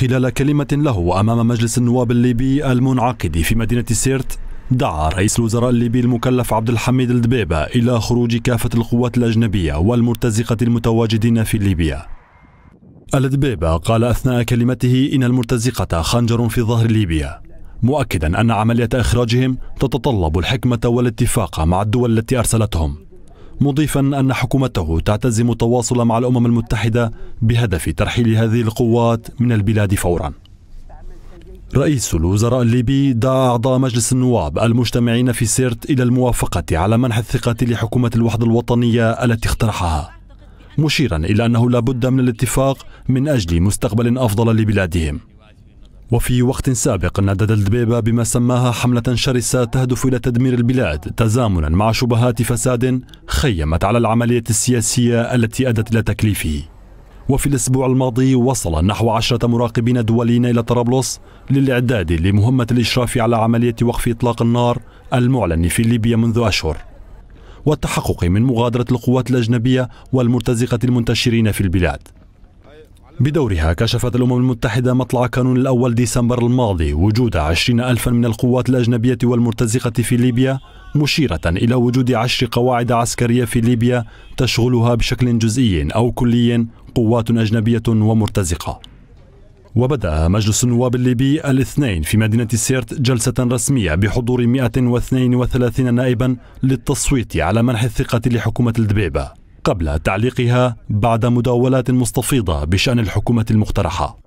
خلال كلمة له أمام مجلس النواب الليبي المنعقد في مدينة سيرت دعا رئيس الوزراء الليبي المكلف عبد الحميد الدبيبة إلى خروج كافة القوات الأجنبية والمرتزقة المتواجدين في ليبيا الدبيبة قال أثناء كلمته إن المرتزقة خنجر في ظهر ليبيا مؤكدا أن عملية إخراجهم تتطلب الحكمة والاتفاق مع الدول التي أرسلتهم مضيفا أن حكومته تعتزم التواصل مع الأمم المتحدة بهدف ترحيل هذه القوات من البلاد فورا رئيس الوزراء الليبي دعا أعضاء مجلس النواب المجتمعين في سيرت إلى الموافقة على منح الثقة لحكومة الوحدة الوطنية التي اقترحها مشيرا إلى أنه لا بد من الاتفاق من أجل مستقبل أفضل لبلادهم وفي وقت سابق ندد الدبيبة بما سماها حملة شرسة تهدف إلى تدمير البلاد تزامنا مع شبهات فساد خيمت على العملية السياسية التي أدت إلى تكليفه وفي الأسبوع الماضي وصل نحو عشرة مراقبين دوليين إلى طرابلس للإعداد لمهمة الإشراف على عملية وقف إطلاق النار المعلن في ليبيا منذ أشهر والتحقق من مغادرة القوات الأجنبية والمرتزقة المنتشرين في البلاد بدورها كشفت الأمم المتحدة مطلع كانون الأول ديسمبر الماضي وجود عشرين ألفا من القوات الأجنبية والمرتزقة في ليبيا مشيرة إلى وجود عشر قواعد عسكرية في ليبيا تشغلها بشكل جزئي أو كلي قوات أجنبية ومرتزقة وبدأ مجلس النواب الليبي الاثنين في مدينة سيرت جلسة رسمية بحضور 132 نائبا للتصويت على منح الثقة لحكومة الدبيبة قبل تعليقها بعد مداولات مستفيضة بشأن الحكومة المقترحة